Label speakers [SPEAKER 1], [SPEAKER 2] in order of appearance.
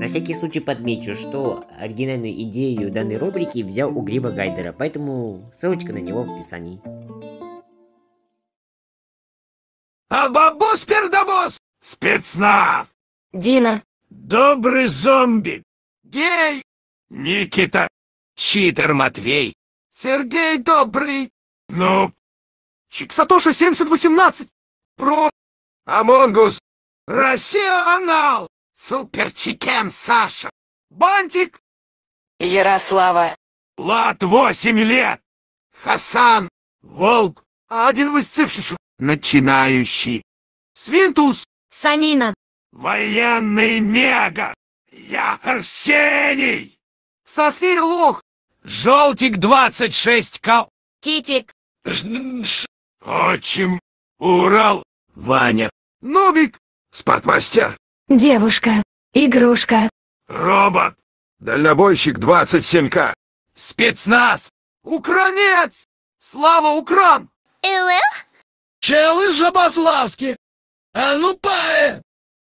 [SPEAKER 1] На всякий случай подмечу, что оригинальную идею данной рубрики взял у Гриба Гайдера, поэтому ссылочка на него в описании. А бабус Спецназ! Дина! Добрый зомби! Гей! Никита! Читер Матвей!
[SPEAKER 2] Сергей Добрый! Ну? Чиксатоша 7018! Про! Амонгус! Россия Анал! Суперчикен,
[SPEAKER 3] Саша! Бантик! Ярослава.
[SPEAKER 2] Лад восемь лет! Хасан! Волк! А один высцевший начинающий. Свинтус! Санина! Военный мега! Я Арсений! Софир Лох! Желтик 26К! Китик! Жнш! Отчим! Урал!
[SPEAKER 4] Ваня! Нубик! Спортмастер!
[SPEAKER 5] Девушка. Игрушка.
[SPEAKER 4] Робот. Дальнобойщик 27К. Спецназ.
[SPEAKER 2] Укранец. Слава Укран. Элэ? Челы Жабославский. А ну пае.